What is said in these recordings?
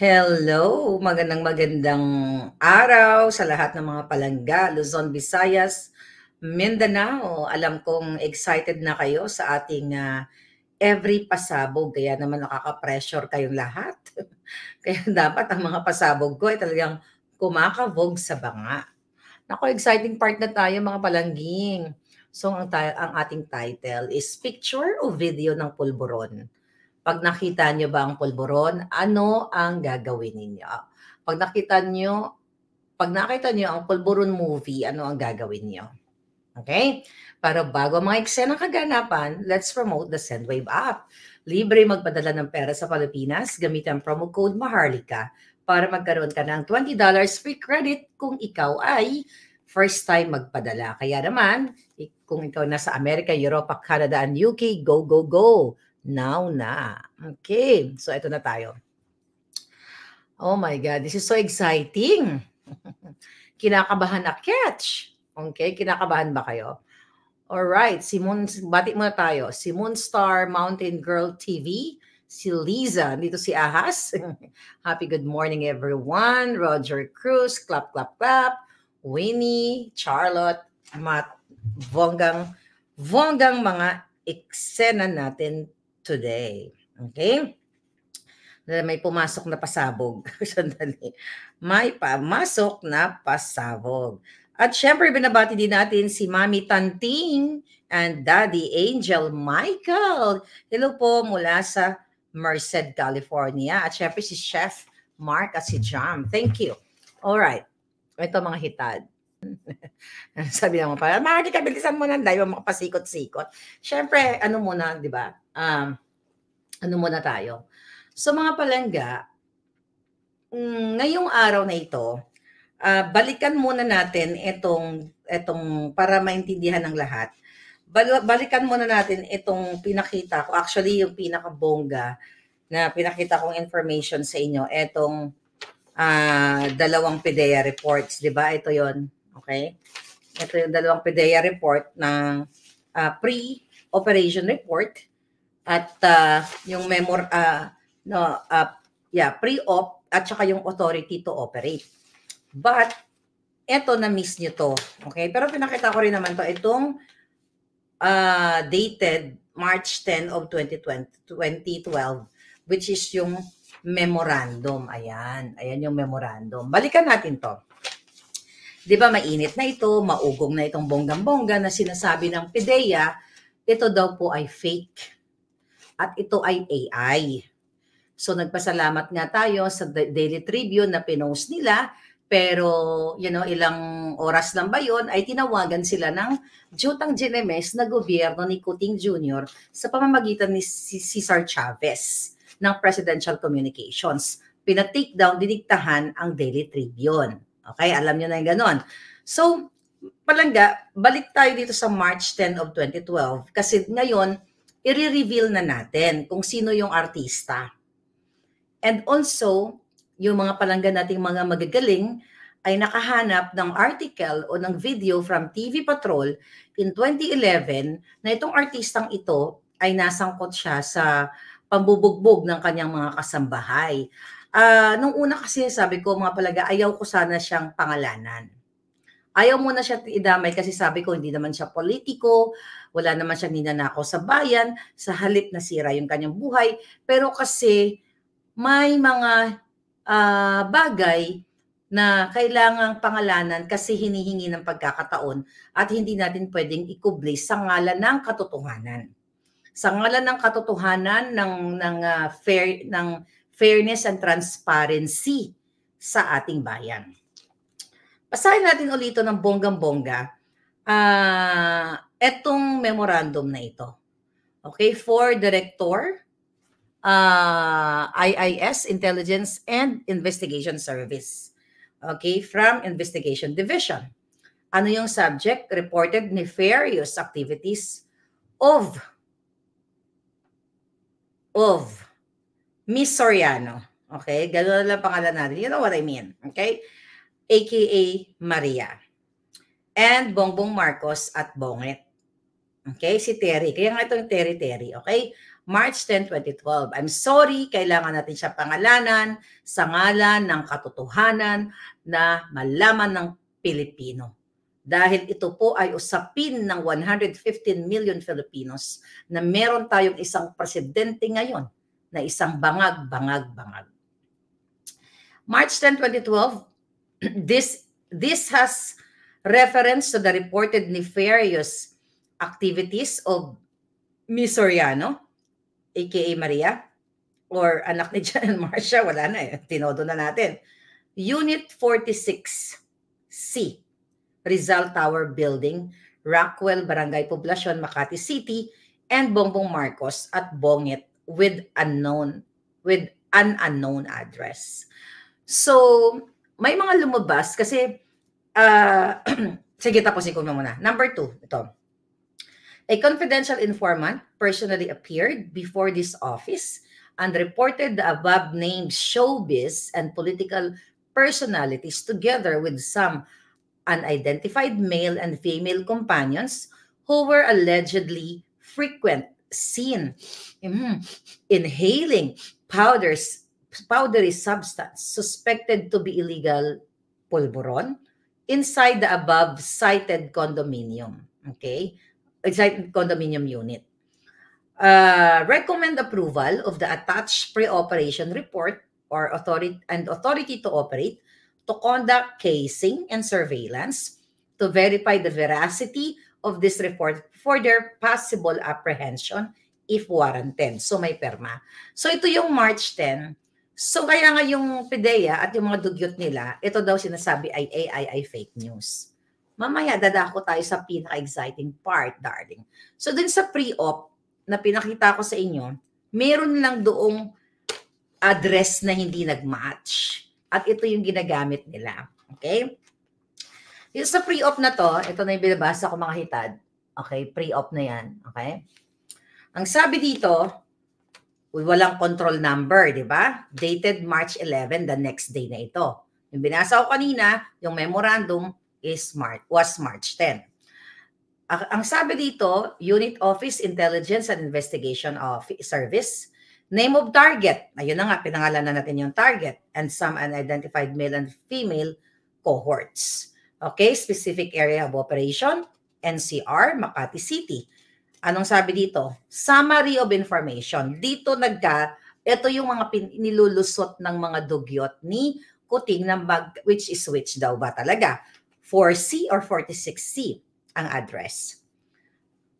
Hello! Magandang magandang araw sa lahat ng mga palangga, Luzon, Visayas, Mindanao. Alam kong excited na kayo sa ating uh, every pasabog. Kaya naman nakaka-pressure kayong lahat. Kaya dapat ang mga pasabog ko ay talagang kumakavog sa banga. Nako, exciting part na tayo mga palangging. So ang, ang ating title is Picture o Video ng Pulburon pag nakita nyo ba ang pulboron, ano ang gagawin ninyo? Pag nakita nyo, pag nakita nyo ang pulboron movie, ano ang gagawin nyo? Okay? Para bago ang mga eksena kaganapan, let's promote the SendWave app. Libre magpadala ng pera sa Pilipinas gamit ang promo code MAHARLIKA para magkaroon ka ng $20 free credit kung ikaw ay first time magpadala. Kaya naman, kung ikaw nasa Amerika, Europa, Canada, and UK, go, go, go! Now na. Okay, so ito na tayo. Oh my God, this is so exciting. kinakabahan na catch. Okay, kinakabahan ba kayo? All right, si Moon, bati muna tayo. Si Moonstar Mountain Girl TV, si Liza, dito si Ahas. Happy good morning everyone. Roger Cruz, clap, clap, clap. Winnie, Charlotte, Matt, Vonggang, Vonggang mga eksena natin today. Okay? may pumasok na pasabog. Sandali. May pumasok na pasabog. At syempre, binabati din natin si Mami Tanting and Daddy Angel Michael. Hello po mula sa Merced, California. At syempre si Chef Mark at si Jam. Thank you. All right. Ito mga hitad. Sabi naman pala, Mark, kabilisan mo na dahil makapasikot-sikot. Syempre, ano muna, di ba? um, ano muna tayo. So mga palangga, mm, ngayong araw na ito, uh, balikan muna natin itong, itong para maintindihan ng lahat, bal- balikan muna natin itong pinakita ko, actually yung pinakabongga na pinakita kong information sa inyo, itong uh, dalawang PDEA reports, di ba? Ito yon okay? Ito yung dalawang PDEA report ng uh, pre-operation report at uh, yung memor uh, no uh, yeah pre-op at saka yung authority to operate but eto na miss niyo to okay pero pinakita ko rin naman to itong uh, dated March 10 of 2020 2012 which is yung memorandum ayan ayan yung memorandum balikan natin to 'di ba mainit na ito, maugong na itong bonggang-bongga na sinasabi ng PDEA, ito daw po ay fake at ito ay AI. So nagpasalamat nga tayo sa Daily Tribune na pinost nila pero you know ilang oras lang ba yon ay tinawagan sila ng Jutang Ginemes na gobyerno ni Kuting Jr. sa pamamagitan ni Cesar Chavez ng Presidential Communications. Pina-take down, diniktahan ang Daily Tribune. Okay, alam niyo na yung ganon. So, palangga, balik tayo dito sa March 10 of 2012 kasi ngayon, i-reveal na natin kung sino yung artista. And also, yung mga palangga nating mga magagaling ay nakahanap ng article o ng video from TV Patrol in 2011 na itong artistang ito ay nasangkot siya sa pambubugbog ng kanyang mga kasambahay. Uh, nung una kasi sabi ko mga palaga, ayaw ko sana siyang pangalanan. Ayaw muna siya idamay kasi sabi ko hindi naman siya politiko, wala naman siyang ninanakaw sa bayan, sa halip nasira yung kanyang buhay. Pero kasi may mga uh, bagay na kailangang pangalanan kasi hinihingi ng pagkakataon at hindi natin pwedeng ikubli sa ngalan ng katotohanan. Sa ngalan ng katotohanan ng ng uh, fair ng fairness and transparency sa ating bayan. Pasahin natin ulito ng bonggang-bongga. Uh, etong memorandum na ito. Okay, for Director, uh, IIS, Intelligence and Investigation Service. Okay, from Investigation Division. Ano yung subject? Reported nefarious activities of of Miss Soriano. Okay? Ganun lang pangalan natin. You know what I mean. Okay? AKA Maria. And Bongbong Marcos at Bonget. Okay, si Terry. Kaya nga itong Terry Terry, okay? March 10, 2012. I'm sorry, kailangan natin siya pangalanan sa ngalan ng katotohanan na malaman ng Pilipino. Dahil ito po ay usapin ng 115 million Filipinos na meron tayong isang presidente ngayon na isang bangag, bangag, bangag. March 10, 2012, this, this has reference to the reported nefarious activities of Miss Soriano, aka Maria, or anak ni Jan Marcia, wala na eh, tinodo na natin. Unit 46C, Rizal Tower Building, Rockwell, Barangay Poblacion, Makati City, and Bongbong Marcos at Bonget with unknown with an unknown address. So, may mga lumabas kasi uh, sige tapusin ko na muna. Number two, ito. A confidential informant personally appeared before this office and reported the above named showbiz and political personalities together with some unidentified male and female companions who were allegedly frequent seen mm, mm-hmm, inhaling powders powdery substance suspected to be illegal pulburon inside the above cited condominium okay excited condominium unit. Uh, recommend approval of the attached pre-operation report or authority and authority to operate to conduct casing and surveillance to verify the veracity of this report for their possible apprehension if warranted. So may perma. So ito yung March 10. So kaya nga yung PIDEA at yung mga dugyot nila, ito daw sinasabi ay AI ay fake news. Mamaya dadako tayo sa pinaka-exciting part, darling. So dun sa pre-op na pinakita ko sa inyo, meron lang doong address na hindi nag-match. At ito yung ginagamit nila. Okay? Yung sa pre-op na to, ito na yung binabasa ko mga hitad. Okay, pre-op na yan. Okay? Ang sabi dito, uy, walang control number, di ba? Dated March 11, the next day na ito. Yung binasa ko kanina, yung memorandum, is March, was March 10. Ang sabi dito, Unit Office Intelligence and Investigation of Service, name of target. Ayun na nga, pinangalan na natin yung target and some unidentified male and female cohorts. Okay, specific area of operation, NCR, Makati City. Anong sabi dito? Summary of information. Dito nagka, ito yung mga pin, nilulusot ng mga dugyot ni Kuting ng bag, which is which daw ba talaga? 4C or 46C ang address.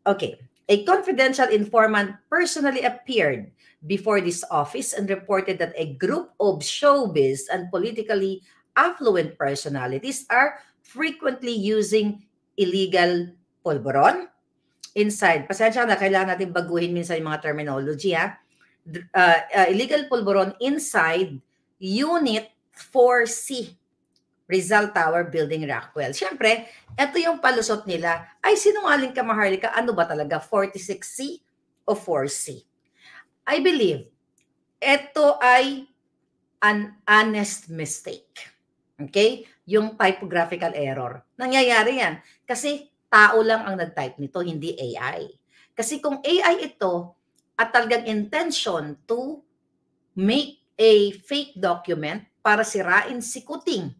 Okay. A confidential informant personally appeared before this office and reported that a group of showbiz and politically affluent personalities are frequently using illegal polvoron inside. Pasensya na, kailangan natin baguhin minsan yung mga terminology ha. Uh, uh, illegal polvoron inside Unit 4C Rizal Tower Building Rockwell. Siyempre, ito yung palusot nila. Ay, sinungaling ka, Maharlika, ano ba talaga, 46C o 4C? I believe, ito ay an honest mistake. Okay? Yung typographical error. Nangyayari yan. Kasi tao lang ang nag-type nito, hindi AI. Kasi kung AI ito at talagang intention to make a fake document para sirain si Kuting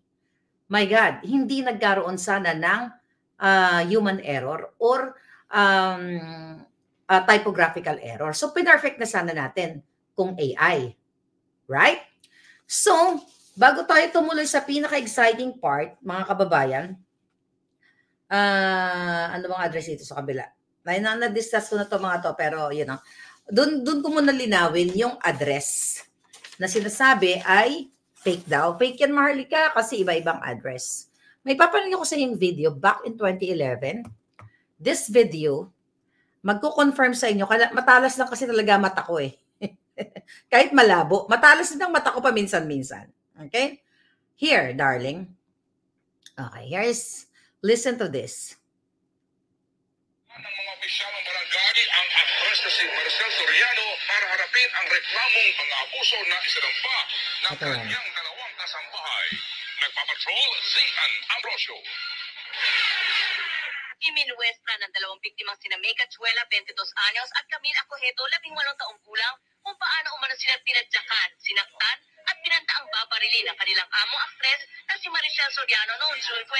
my God, hindi nagkaroon sana ng uh, human error or um, uh, typographical error. So, pinerfect na sana natin kung AI. Right? So, bago tayo tumuloy sa pinaka-exciting part, mga kababayan, uh, ano bang address dito sa kabila? Ay, na-discuss ko na to mga to, pero you know, doon, doon ko muna linawin yung address na sinasabi ay Fake daw. Fake yan, Maharlika, kasi iba-ibang address. May papanood ko sa yung video back in 2011. This video, magko-confirm sa inyo, matalas lang kasi talaga mata ko eh. Kahit malabo, matalas din ang mata ko paminsan-minsan. Okay? Here, darling. Okay, here's, listen to this. Ng mga opisyal ng barangay, ang actress na si Marcel Soriano tanggapin ang reklamong mga abuso na isinampa ng kanyang dalawang kasambahay. Nagpapatrol, Zian Ambrosio. Jimin Westra ng dalawang biktimang sina May Cachuela, 22 anyos, at Camille Acohedo, 18 taong gulang, kung paano umano sila tinadyakan, sinaktan, at pinanta ang babarili ng kanilang amo aktres na si Maricel Soriano noong June 29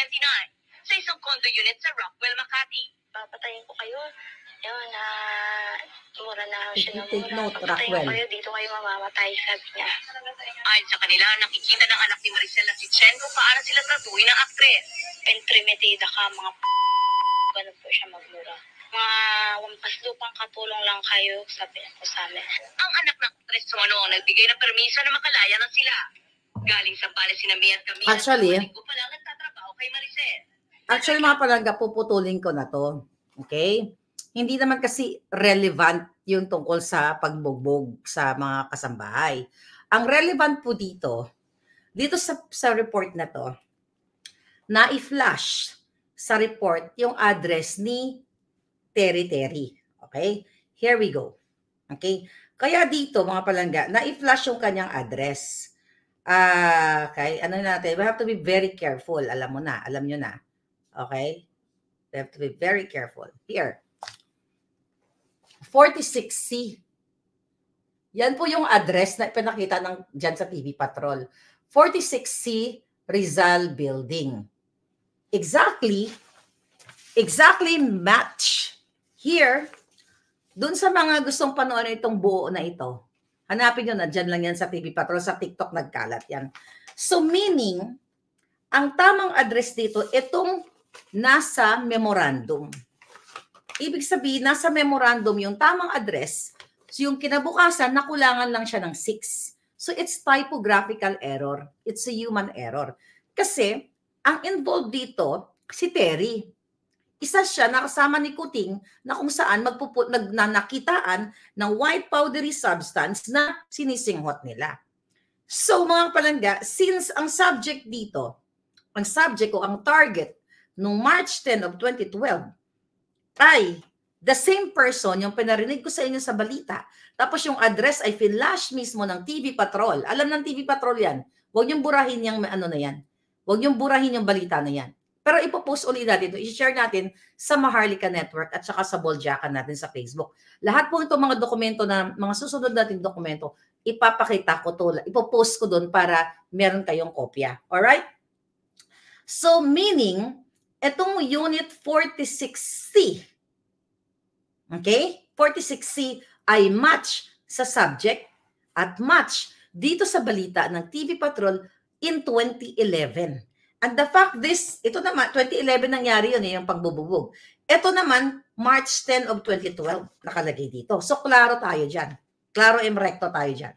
sa isang condo unit sa Rockwell, Makati. Papatayin ko kayo yun na mura na ako siya ng mura. Take note, Rockwell. kayo, dito kayo mamamatay, sabi niya. Ayon sa kanila, nakikita ng anak ni Maricel na si Chen kung paano sila tratuhin ng aktres. Pentrimetida ka, mga p***. Ganun po siya magmura. Mga wampas lupang katulong lang kayo, sabi ko sa amin. Ang anak ng aktres sumano ang nagbigay ng permiso na makalaya na sila. Galing sa palace na Mia kami. Actually, pa lang pala tatrabaho kay Maricel. Actually, mga palangga, puputulin ko na to. Okay? hindi naman kasi relevant yung tungkol sa pagbugbog sa mga kasambahay. Ang relevant po dito, dito sa, sa report na to, na-flash i sa report yung address ni Terry Terry. Okay? Here we go. Okay? Kaya dito, mga palangga, na-flash i yung kanyang address. Uh, okay? Ano natin? We have to be very careful. Alam mo na. Alam nyo na. Okay? We have to be very careful. Here. 46C. Yan po yung address na ipinakita ng, dyan sa TV Patrol. 46C Rizal Building. Exactly, exactly match here dun sa mga gustong panoorin itong buo na ito. Hanapin nyo na, dyan lang yan sa TV Patrol, sa TikTok nagkalat yan. So meaning, ang tamang address dito, itong nasa memorandum. Ibig sabihin, nasa memorandum yung tamang address. So yung kinabukasan, nakulangan lang siya ng 6. So it's typographical error. It's a human error. Kasi ang involved dito, si Terry. Isa siya nakasama ni Kuting na kung saan magpuput, nagnanakitaan ng white powdery substance na sinisinghot nila. So mga palangga, since ang subject dito, ang subject o ang target noong March 10 of 2012 ay the same person yung pinarinig ko sa inyo sa balita. Tapos yung address ay flash mismo ng TV Patrol. Alam ng TV Patrol yan. Huwag yung burahin yung ano na yan. Huwag yung burahin yung balita na yan. Pero ipopost ulit natin ito. I-share natin sa Maharlika Network at saka sa Boljakan natin sa Facebook. Lahat po itong mga dokumento na, mga susunod nating dokumento, ipapakita ko to, ipopost ko doon para meron kayong kopya. Alright? So meaning, Itong Unit 46C, okay? 46C ay match sa subject at match dito sa balita ng TV Patrol in 2011. And the fact this, ito naman, 2011 nangyari yun, eh, yung pagbububog. Ito naman, March 10 of 2012, nakalagay dito. So, klaro tayo dyan. Klaro and recto tayo dyan.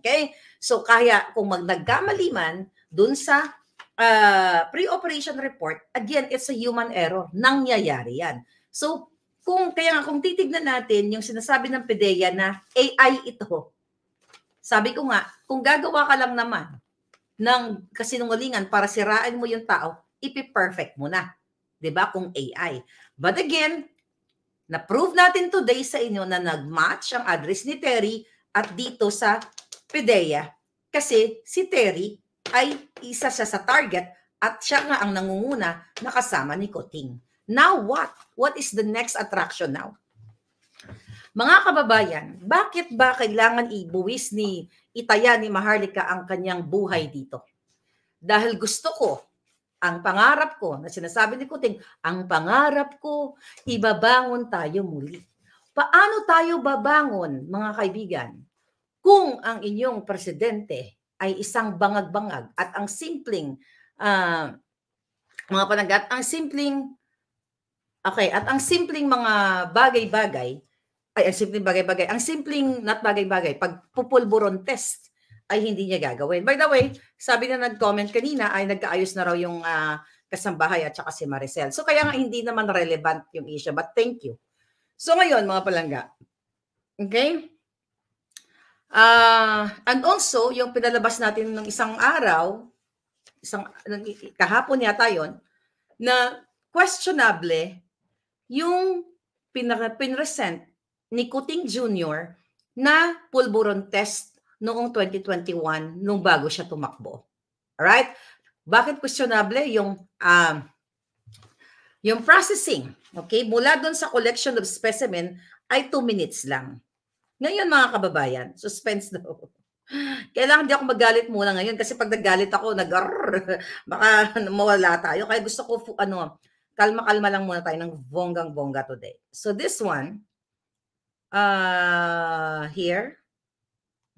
Okay? So, kaya kung mag nagkamali man, dun sa uh, pre-operation report, again, it's a human error. Nangyayari yan. So, kung kaya nga, kung titignan natin yung sinasabi ng PDEA na AI ito, sabi ko nga, kung gagawa ka lang naman ng kasinungalingan para sirain mo yung tao, ipi-perfect mo na. 'Di ba Kung AI. But again, na-prove natin today sa inyo na nag-match ang address ni Terry at dito sa PDEA kasi si Terry ay isa siya sa target at siya nga ang nangunguna nakasama ni Koting. Now what? What is the next attraction now? Mga kababayan, bakit ba kailangan ibuwis ni Itaya ni Maharlika ang kanyang buhay dito? Dahil gusto ko, ang pangarap ko, na sinasabi ni Kuting, ang pangarap ko, ibabangon tayo muli. Paano tayo babangon, mga kaibigan, kung ang inyong presidente ay isang bangag-bangag at ang simpleng uh, mga panagat, ang simpleng okay, at ang simpleng mga bagay-bagay ay ang simpleng bagay-bagay, ang simpleng not bagay-bagay, pag pagpupulburon test ay hindi niya gagawin. By the way, sabi na nag-comment kanina ay nagkaayos na raw yung uh, kasambahay at saka si Maricel. So kaya nga hindi naman relevant yung issue, but thank you. So ngayon mga palangga, okay? Uh, and also, yung pinalabas natin ng isang araw, isang kahapon yata yon na questionable yung pinaka, pinresent ni Kuting Jr. na pulburon test noong 2021 nung bago siya tumakbo. Alright? Bakit questionable yung um, yung processing? Okay? Mula doon sa collection of specimen ay 2 minutes lang. Ngayon mga kababayan, suspense daw. Kailangan hindi ako magalit muna ngayon kasi pag nagalit ako, nag baka mawala tayo. Kaya gusto ko, ano, kalma-kalma lang muna tayo ng bonggang-bongga today. So this one, uh, here,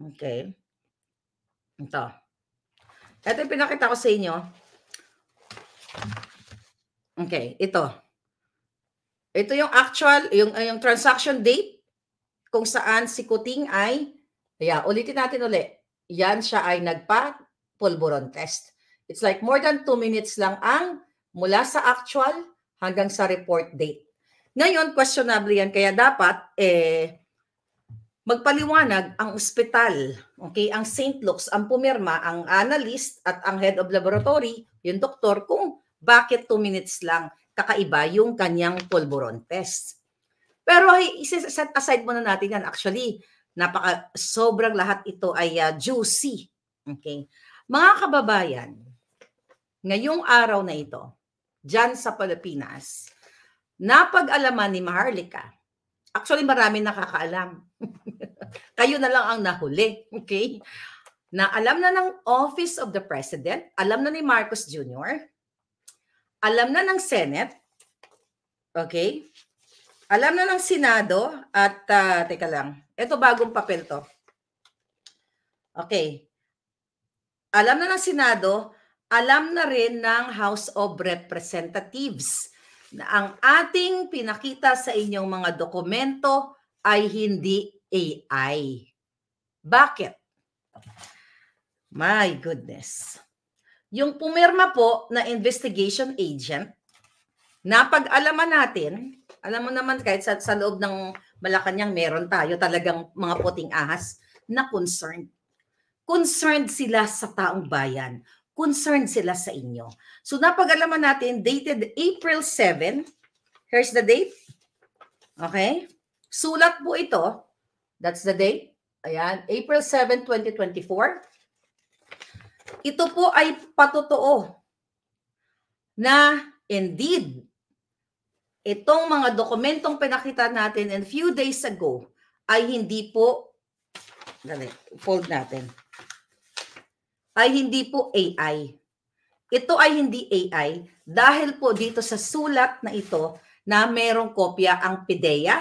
okay, ito. Ito yung pinakita ko sa inyo. Okay, ito. Ito yung actual, yung, yung transaction date kung saan si Kuting ay, yeah, ulitin natin uli, yan siya ay nagpa-pulburon test. It's like more than 2 minutes lang ang mula sa actual hanggang sa report date. Ngayon, questionable yan. Kaya dapat, eh, magpaliwanag ang ospital, okay, ang St. Luke's, ang pumirma, ang analyst at ang head of laboratory, yung doktor, kung bakit 2 minutes lang kakaiba yung kanyang pulburon test. Pero i set aside muna natin yan. Actually, napaka sobrang lahat ito ay uh, juicy. Okay. Mga kababayan, ngayong araw na ito, diyan sa Pilipinas, napag-alaman ni Maharlika. Actually, marami nakakaalam. Kayo na lang ang nahuli. Okay? Na alam na ng Office of the President, alam na ni Marcos Jr., alam na ng Senate, okay? Alam na ng Senado at uh, teka lang. Ito bagong papel to. Okay. Alam na ng Senado, alam na rin ng House of Representatives na ang ating pinakita sa inyong mga dokumento ay hindi AI. Bakit? My goodness. Yung pumirma po na investigation agent, napag-alaman natin alam mo naman, kahit sa, sa loob ng Malacanang, meron tayo talagang mga puting ahas na concerned. Concerned sila sa taong bayan. Concerned sila sa inyo. So napag-alaman natin, dated April 7. Here's the date. Okay? Sulat po ito. That's the date. Ayan, April 7, 2024. Ito po ay patotoo na indeed itong mga dokumentong pinakita natin and few days ago ay hindi po, dali, fold natin, ay hindi po AI. Ito ay hindi AI dahil po dito sa sulat na ito na merong kopya ang PIDEA,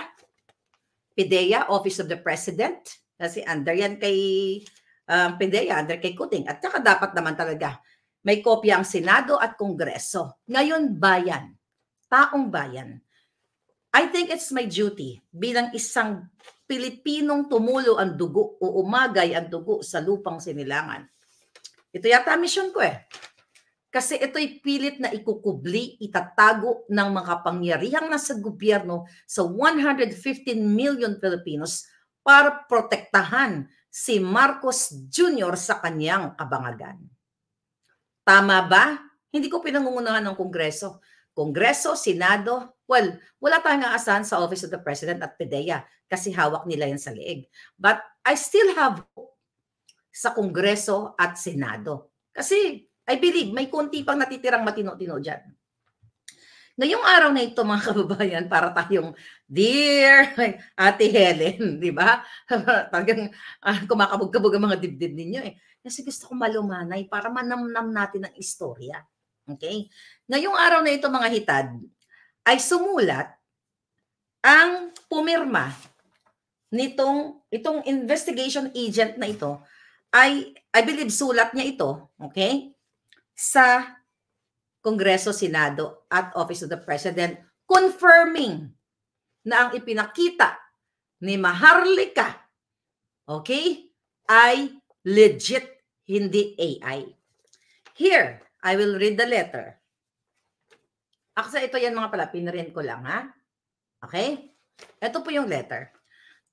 PIDEA, Office of the President, kasi under yan kay um, PIDEA, under kay Kuting. At saka dapat naman talaga may kopya ang Senado at Kongreso. Ngayon, bayan taong bayan. I think it's my duty bilang isang Pilipinong tumulo ang dugo o umagay ang dugo sa lupang sinilangan. Ito yata mission ko eh. Kasi ito'y pilit na ikukubli, itatago ng mga pangyarihang nasa gobyerno sa 115 million Filipinos para protektahan si Marcos Jr. sa kanyang kabangagan. Tama ba? Hindi ko pinangungunahan ng Kongreso. Kongreso, Senado, well, wala tayong aasahan sa Office of the President at PDEA kasi hawak nila yan sa leeg. But I still have sa Kongreso at Senado. Kasi I believe may konti pang natitirang matino-tino dyan. Ngayong araw na ito mga kababayan, para tayong dear Ate Helen, di ba? Talagang uh, kumakabog-kabog ang mga dibdib ninyo eh. Kasi gusto ko malumanay para manamnam natin ang istorya. Okay? Ngayong araw na ito mga hitad, ay sumulat ang pumirma nitong itong investigation agent na ito ay I believe sulat niya ito, okay? Sa Kongreso, Senado at Office of the President confirming na ang ipinakita ni Maharlika okay, ay legit, hindi AI. Here, I will read the letter. Aksa ito yan mga pala, pinrint ko lang ha. Okay? Ito po yung letter.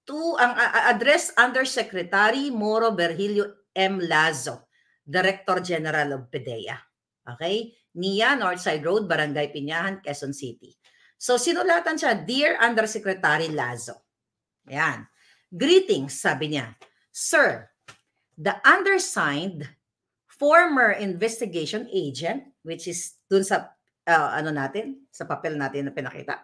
To ang uh, address Undersecretary Moro Berhilio M. Lazo, Director General of PDEA. Okay? NIA, Northside Road, Barangay Pinyahan, Quezon City. So sinulatan siya, Dear Undersecretary Lazo. Ayan. Greetings, sabi niya. Sir, the undersigned former investigation agent, which is dun sa uh, ano natin, sa papel natin na pinakita,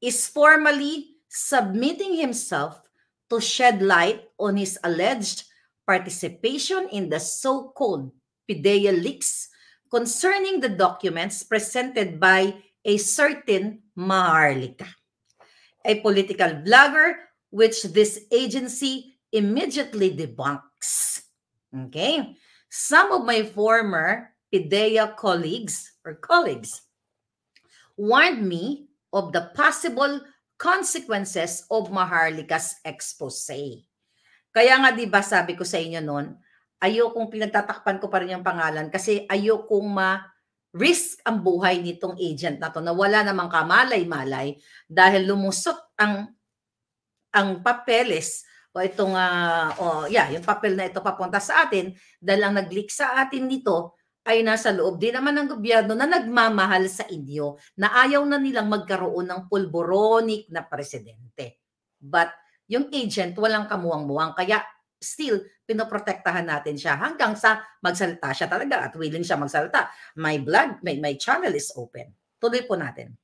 is formally submitting himself to shed light on his alleged participation in the so-called PIDEA leaks concerning the documents presented by a certain Maharlika, a political blogger which this agency immediately debunks. Okay? some of my former PIDEA colleagues or colleagues warned me of the possible consequences of Maharlika's expose. Kaya nga 'di ba sabi ko sa inyo noon, ayokong pinagtatakpan ko pa rin yung pangalan kasi ayokong ma risk ang buhay nitong agent na to na wala namang kamalay-malay dahil lumusot ang ang papeles o itong uh, oh, yeah, yung papel na ito papunta sa atin dahil ang nag-leak sa atin dito ay nasa loob din naman ng gobyerno na nagmamahal sa inyo na ayaw na nilang magkaroon ng pulboronic na presidente. But yung agent walang kamuwang-muwang kaya still pinoprotektahan natin siya hanggang sa magsalita siya talaga at willing siya magsalita. My blog, my, my channel is open. Tuloy po natin.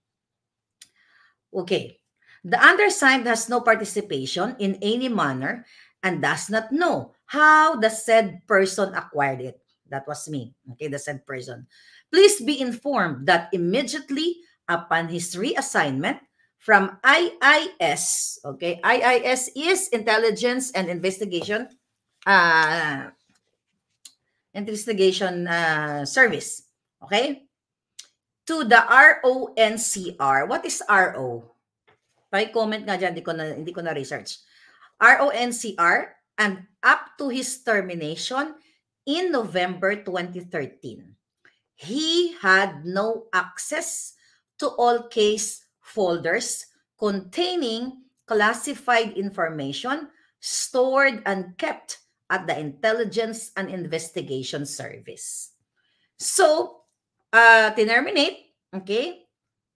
Okay. The undersigned has no participation in any manner and does not know how the said person acquired it. That was me, okay, the said person. Please be informed that immediately upon his reassignment from IIS, okay, IIS is Intelligence and Investigation uh, Investigation uh, Service, okay, to the RONCR. What is RO? Paki-comment nga dyan, hindi ko na, hindi ko na research. RONCR and up to his termination in November 2013. He had no access to all case folders containing classified information stored and kept at the Intelligence and Investigation Service. So, uh, terminate, okay?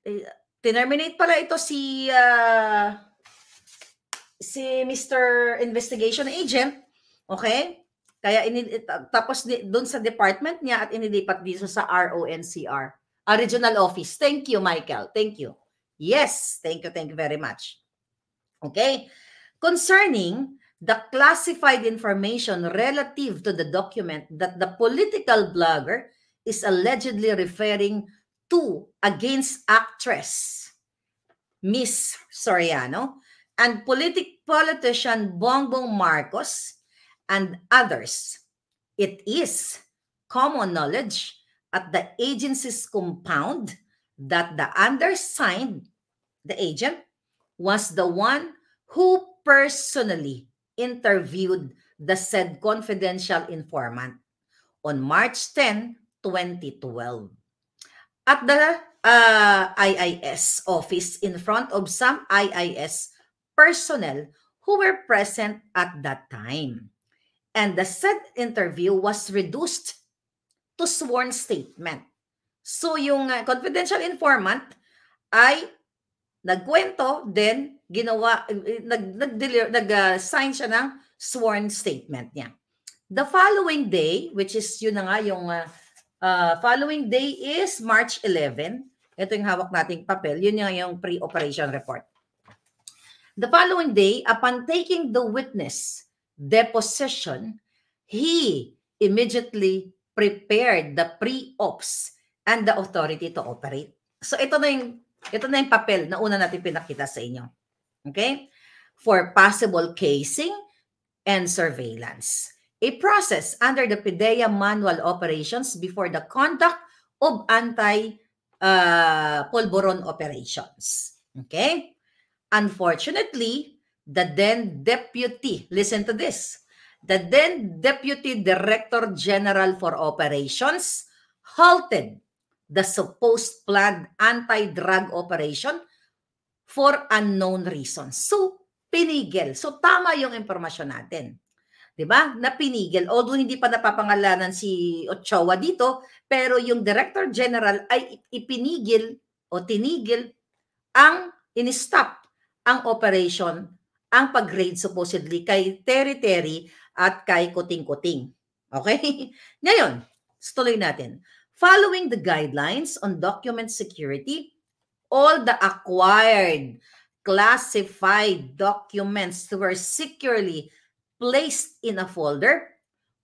Eh, Tinerminate pala ito si uh, si Mr. Investigation Agent. Okay? Kaya ini tapos doon sa department niya at inilipat dito sa RONCR, uh, Regional Office. Thank you, Michael. Thank you. Yes, thank you, thank you very much. Okay? Concerning the classified information relative to the document that the political blogger is allegedly referring two against actress Miss Soriano and politic politician Bongbong Marcos and others. It is common knowledge at the agency's compound that the undersigned, the agent, was the one who personally interviewed the said confidential informant on March 10, 2012. at the uh, ah, IIS office in front of some IIS personnel who were present at that time. And the said interview was reduced to sworn statement. So yung uh, confidential informant ay nagkwento then ginawa nag nag, nag uh, sign siya ng sworn statement niya. The following day which is yun na nga yung uh, Uh, following day is March 11. Ito yung hawak nating papel. Yun yung, yung pre-operation report. The following day, upon taking the witness deposition, he immediately prepared the pre-ops and the authority to operate. So ito na yung ito na yung papel na una natin pinakita sa inyo. Okay? For possible casing and surveillance a process under the PDEA manual operations before the conduct of anti-polvoron uh, operations. Okay? Unfortunately, the then deputy, listen to this, the then deputy director general for operations halted the supposed planned anti-drug operation for unknown reasons. So, pinigil. So, tama yung impormasyon natin 'di ba? Napinigil. Although hindi pa napapangalanan si Ochoa dito, pero yung Director General ay ipinigil o tinigil ang in-stop ang operation, ang pag-raid supposedly kay Terry Terry at kay Kuting Kuting. Okay? Ngayon, tuloy natin. Following the guidelines on document security, all the acquired classified documents were securely placed in a folder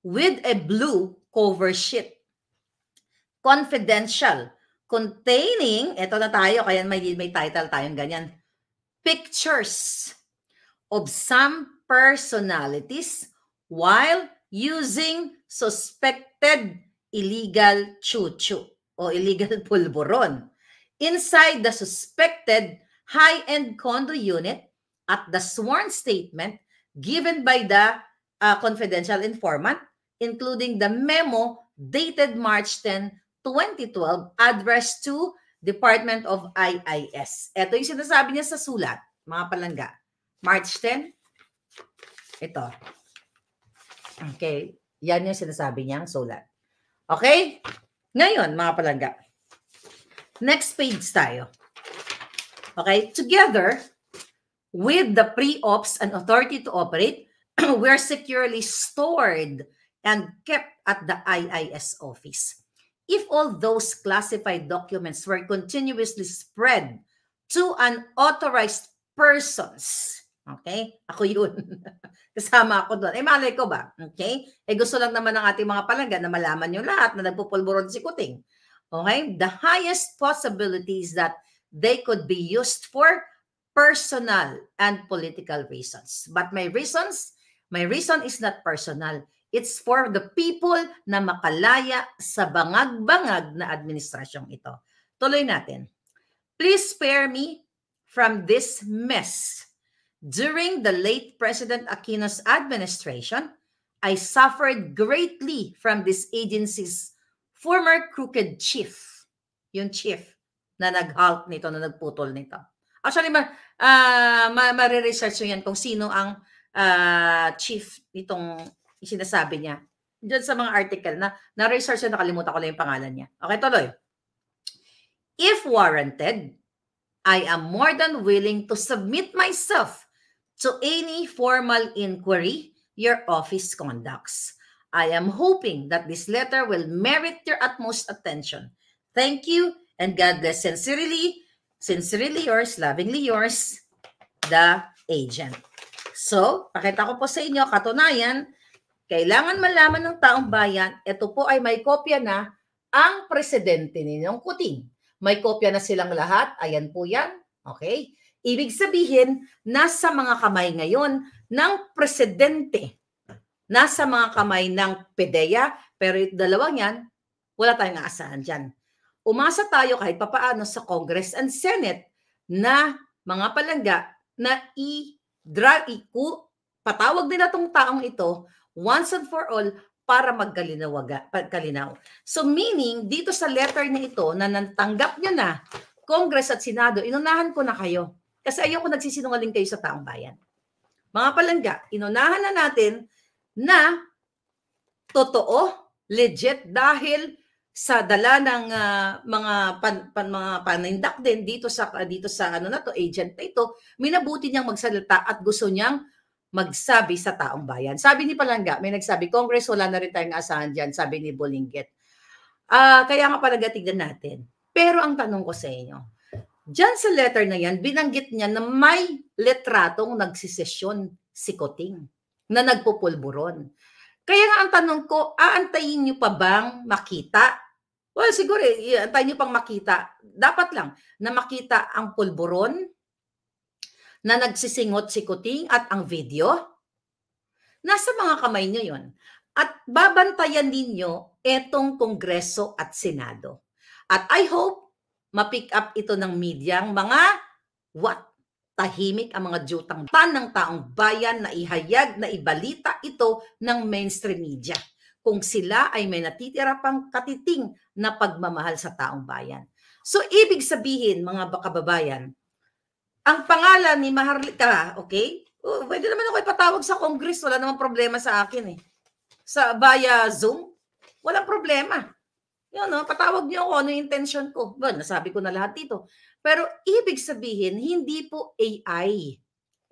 with a blue cover sheet. Confidential, containing, ito na tayo, kaya may, may title tayong ganyan, pictures of some personalities while using suspected illegal chuchu o illegal pulburon inside the suspected high-end condo unit at the sworn statement given by the uh, confidential informant, including the memo dated March 10, 2012, addressed to Department of IIS. Ito yung sinasabi niya sa sulat, mga palangga. March 10, ito. Okay, yan yung sinasabi niyang sulat. Okay? Ngayon, mga palangga. Next page tayo. Okay? Together, With the pre-ops and authority to operate, were securely stored and kept at the IIS office. If all those classified documents were continuously spread to unauthorized persons, okay, ako yun, kasama ako doon, eh malay ko ba, okay, eh gusto lang naman ng ating mga palangga na malaman nyo lahat na nagpupulburon si Kuting. Okay, the highest possibility is that they could be used for personal and political reasons. But my reasons, my reason is not personal. It's for the people na makalaya sa bangag-bangag na administrasyong ito. Tuloy natin. Please spare me from this mess. During the late President Aquino's administration, I suffered greatly from this agency's former crooked chief. Yung chief na nag-halt nito, na nagputol nito. Actually, ma, uh, ma, mariresearch nyo yan kung sino ang uh, chief nitong sinasabi niya. Diyan sa mga article na na-research na nakalimutan ko na yung pangalan niya. Okay, tuloy. If warranted, I am more than willing to submit myself to any formal inquiry your office conducts. I am hoping that this letter will merit your utmost attention. Thank you and God bless sincerely, Sincerely yours, lovingly yours, the agent. So, pakita ko po sa inyo, katunayan, kailangan malaman ng taong bayan, ito po ay may kopya na ang presidente ninyong kuting. May kopya na silang lahat, ayan po yan, okay? Ibig sabihin, nasa mga kamay ngayon ng presidente. Nasa mga kamay ng PDEA, pero dalawang yan, wala tayong aasahan dyan umasa tayo kahit papaano sa Congress and Senate na mga palangga na i-drag, iku, patawag nila tong taong ito once and for all para magkalinawaga, pagkalinaw. So meaning, dito sa letter na ito na natanggap nyo na, Congress at Senado, inunahan ko na kayo. Kasi ko nagsisinungaling kayo sa taong bayan. Mga palangga, inunahan na natin na totoo, legit, dahil sa dala ng uh, mga pan, pan, mga panindak din dito sa uh, dito sa ano na to agent na ito minabuti niyang magsalita at gusto niyang magsabi sa taong bayan. Sabi ni Palanga, may nagsabi, Congress, wala na rin tayong asahan diyan sabi ni Bolinggit. Uh, kaya nga palaga, tignan natin. Pero ang tanong ko sa inyo, diyan sa letter na yan, binanggit niya na may letratong nagsisesyon si Koting na nagpupulburon. Kaya nga ang tanong ko, aantayin niyo pa bang makita Well, siguro, eh, antay nyo pang makita. Dapat lang na makita ang pulburon na nagsisingot Kuting at ang video. Nasa mga kamay nyo yon At babantayan ninyo etong Kongreso at Senado. At I hope mapick up ito ng media ang mga what? Tahimik ang mga jutang tanang taong bayan na ihayag na ibalita ito ng mainstream media kung sila ay may natitira pang katiting na pagmamahal sa taong bayan. So ibig sabihin mga kababayan, ang pangalan ni Maharlika, okay? Oh, pwede naman ako ipatawag sa Congress, wala namang problema sa akin eh. Sa via Zoom, walang problema. Yun, no? patawag niyo ako, ano yung intention ko? Well, nasabi ko na lahat dito. Pero ibig sabihin, hindi po AI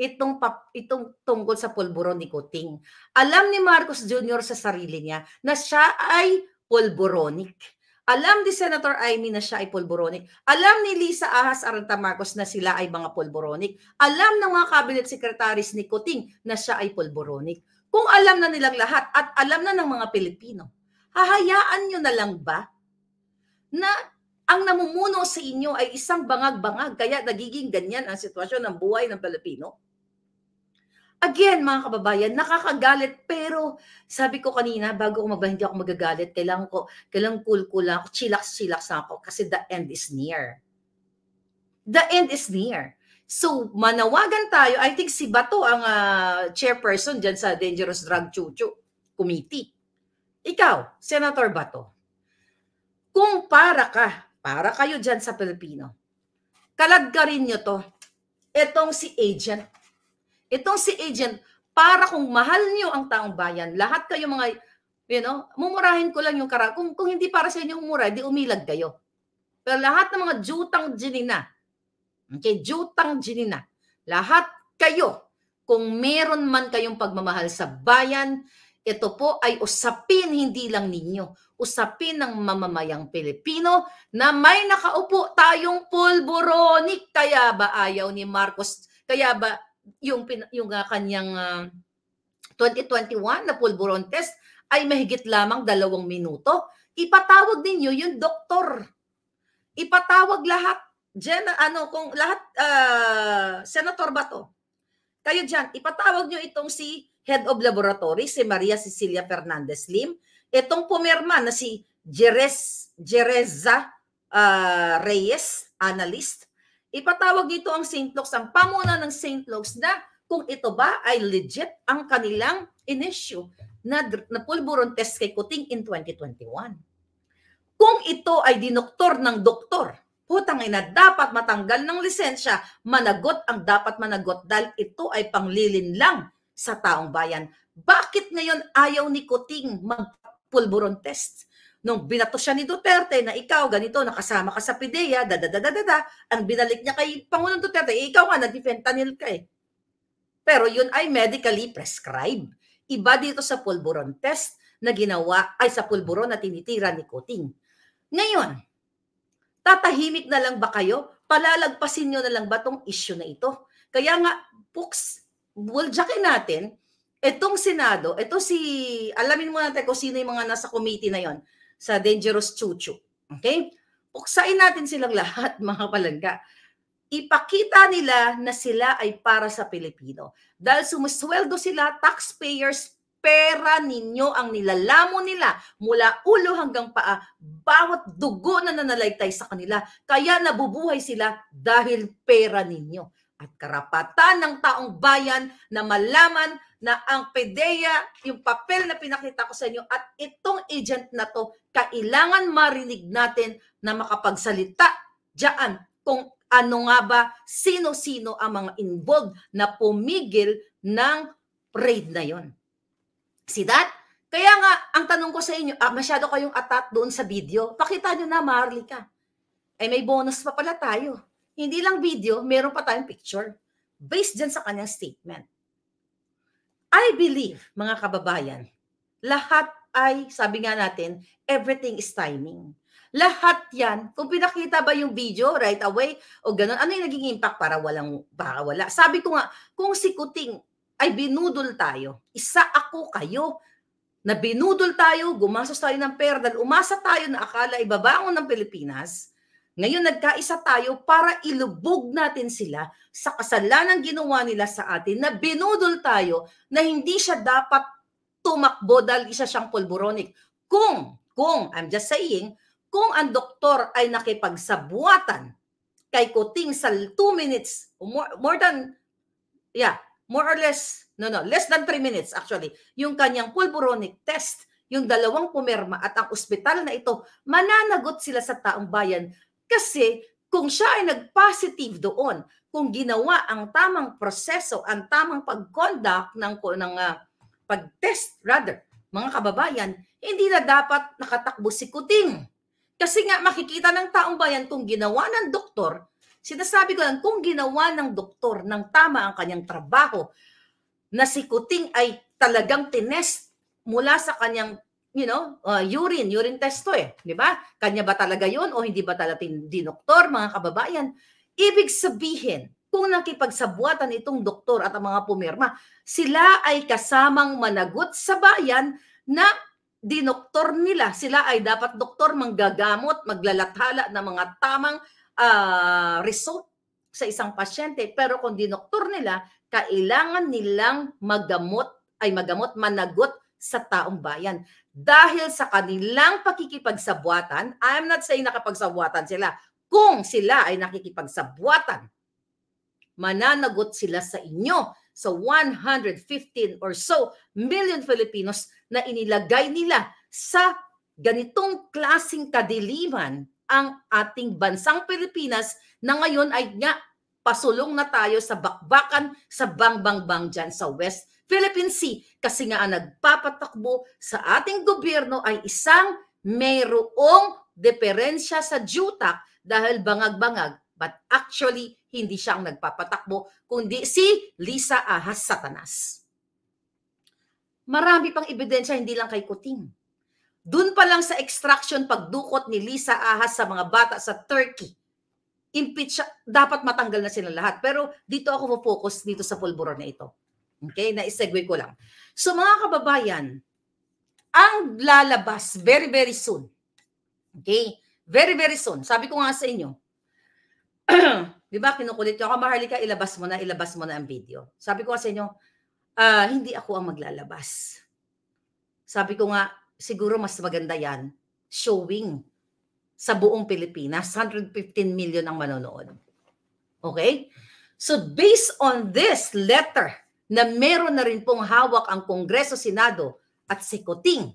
itong pap, itong tungkol sa pulburon ni Kuting. Alam ni Marcos Jr. sa sarili niya na siya ay pulburonic. Alam ni Senator Amy na siya ay pulboronic. Alam ni Lisa Ahas Aranta Marcos na sila ay mga pulboronic. Alam ng mga cabinet secretaries ni Kuting na siya ay pulboronic. Kung alam na nilang lahat at alam na ng mga Pilipino, hahayaan nyo na lang ba na ang namumuno sa inyo ay isang bangag-bangag, kaya nagiging ganyan ang sitwasyon ng buhay ng Pilipino. Again, mga kababayan, nakakagalit pero sabi ko kanina, bago ako magbahin, hindi ako magagalit. Kailangan ko, kailangan cool cool lang ako, chillax-chillax ako kasi the end is near. The end is near. So, manawagan tayo. I think si Bato ang uh, chairperson dyan sa Dangerous Drug Chuchu Committee. Ikaw, Senator Bato, kung para ka para kayo dyan sa Pilipino. rin nyo to. Itong si agent. Itong si agent, para kung mahal nyo ang taong bayan, lahat kayo mga, you know, mumurahin ko lang yung kara. Kung, kung hindi para sa inyo umura, di umilag kayo. Pero lahat ng mga jutang jinina, okay, jutang jinina, lahat kayo, kung meron man kayong pagmamahal sa bayan, ito po ay usapin hindi lang ninyo usapin ng mamamayang Pilipino na may nakaupo tayong polboronic. Kaya ba ayaw ni Marcos? Kaya ba yung, yung ah, kanyang uh, ah, 2021 na pulburon test ay mahigit lamang dalawang minuto. Ipatawag ninyo yung doktor. Ipatawag lahat. Jen, ano, kung lahat, uh, senator ba to? Kayo diyan ipatawag niyo itong si head of laboratory, si Maria Cecilia Fernandez Lim, Itong pumirma na si Jerez, Jereza uh, Reyes, analyst, ipatawag dito ang St. Luke's, ang pamuna ng St. Luke's na kung ito ba ay legit ang kanilang inissue na, na pulburon test kay Kuting in 2021. Kung ito ay dinoktor ng doktor, putang ina, dapat matanggal ng lisensya, managot ang dapat managot dahil ito ay panglilin lang sa taong bayan. Bakit ngayon ayaw ni Kuting mag pulburon test. Nung binato siya ni Duterte na ikaw, ganito, nakasama ka sa PIDEA, dadadadadada, ang binalik niya kay Pangulong Duterte, eh, ikaw nga, na fentanyl ka eh. Pero yun ay medically prescribed. Iba dito sa pulburon test na ginawa, ay sa pulburon na tinitira ni Kuting. Ngayon, tatahimik na lang ba kayo? Palalagpasin nyo na lang ba tong issue na ito? Kaya nga, books, buljakin natin Itong Senado, ito si, alamin muna tayo kung sino yung mga nasa committee na yon sa Dangerous Chuchu. Okay? Puksain natin silang lahat, mga palangga. Ipakita nila na sila ay para sa Pilipino. Dahil sumusweldo sila, taxpayers, pera ninyo ang nilalamo nila mula ulo hanggang paa, bawat dugo na nanalaytay sa kanila. Kaya nabubuhay sila dahil pera ninyo at karapatan ng taong bayan na malaman na ang PDEA, yung papel na pinakita ko sa inyo at itong agent na to, kailangan marinig natin na makapagsalita diyan kung ano nga ba, sino-sino ang mga involved na pumigil ng raid na yon. See that? Kaya nga, ang tanong ko sa inyo, ah, masyado kayong atat doon sa video. Pakita nyo na, Marley ka. Eh, may bonus pa pala tayo. Hindi lang video, meron pa tayong picture based dyan sa kanyang statement. I believe, mga kababayan, lahat ay, sabi nga natin, everything is timing. Lahat yan, kung pinakita ba yung video right away o ganun, ano yung naging impact para walang, baka wala. Sabi ko nga, kung si Kuting ay binudol tayo, isa ako kayo, na binudol tayo, gumastos tayo ng pera, dahil umasa tayo na akala ibabangon ng Pilipinas, ngayon nagkaisa tayo para ilubog natin sila sa kasalanan ginawa nila sa atin na binudol tayo na hindi siya dapat tumakbo dahil isa siyang polboronic. Kung, kung, I'm just saying, kung ang doktor ay nakipagsabuatan kay Kuting sa 2 minutes, more, more than, yeah, more or less, no, no, less than 3 minutes actually, yung kanyang polboronic test, yung dalawang pumirma at ang ospital na ito, mananagot sila sa taong bayan kasi kung siya ay nag-positive doon, kung ginawa ang tamang proseso, ang tamang pag-conduct ng, ng uh, pag-test rather, mga kababayan, hindi na dapat nakatakbo si Kuting. Kasi nga makikita ng taong bayan kung ginawa ng doktor, sinasabi ko lang kung ginawa ng doktor ng tama ang kanyang trabaho, na si Kuting ay talagang tinest mula sa kanyang you know, uh, urine, urine test to eh, di ba? Kanya ba talaga yon o hindi ba talaga dinoktor, mga kababayan? Ibig sabihin, kung nakipagsabuatan itong doktor at ang mga pumirma, sila ay kasamang managot sa bayan na dinoktor nila. Sila ay dapat doktor manggagamot, maglalathala ng mga tamang uh, result sa isang pasyente. Pero kung dinoktor nila, kailangan nilang magamot, ay magamot, managot sa taong bayan dahil sa kanilang pakikipagsabwatan, I'm not saying nakapagsabwatan sila, kung sila ay nakikipagsabwatan, mananagot sila sa inyo sa 115 or so million Filipinos na inilagay nila sa ganitong klasing kadiliman ang ating bansang Pilipinas na ngayon ay nga pasulong na tayo sa bakbakan sa bangbangbang bang dyan sa West Philippine Sea kasi nga ang nagpapatakbo sa ating gobyerno ay isang mayroong diferensya sa jutak dahil bangag-bangag but actually hindi siya ang nagpapatakbo kundi si Lisa Ahas Satanas. Marami pang ebidensya hindi lang kay Kuting. Doon pa lang sa extraction pagdukot ni Lisa Ahas sa mga bata sa Turkey impeach dapat matanggal na sila lahat. Pero dito ako focus dito sa pulburon na ito. Okay, na-segue ko lang. So mga kababayan, ang lalabas very very soon. Okay? Very very soon. Sabi ko nga sa inyo, 'di ba kinukulit ko, Maharlika, ilabas mo na, ilabas mo na ang video. Sabi ko nga sa inyo, uh, hindi ako ang maglalabas. Sabi ko nga, siguro mas maganda 'yan showing sa buong Pilipinas. 115 million ang manonood. Okay? So based on this letter na meron na rin pong hawak ang Kongreso, Senado at Sikoting,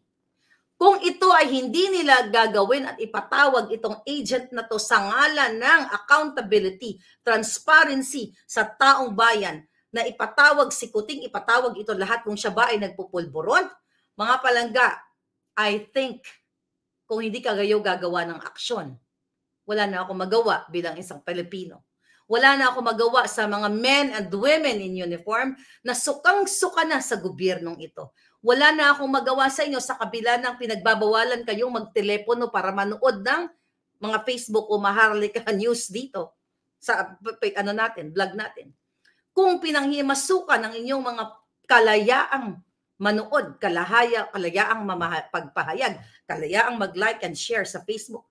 kung ito ay hindi nila gagawin at ipatawag itong agent na to sa ngalan ng accountability, transparency sa taong bayan, na ipatawag si Kuting, ipatawag ito lahat kung siya ba ay nagpupulburon, mga palangga, I think kung hindi ka kayo gagawa ng aksyon. Wala na ako magawa bilang isang Pilipino. Wala na ako magawa sa mga men and women in uniform na sukang-suka na sa gobyernong ito. Wala na akong magawa sa inyo sa kabila ng pinagbabawalan kayong magtelepono para manood ng mga Facebook o Maharlika news dito sa ano natin, vlog natin. Kung pinanghimasukan ng inyong mga kalayaang manood, kalahaya, kalayaang mamaha, pagpahayag, kalayaang mag-like and share sa Facebook.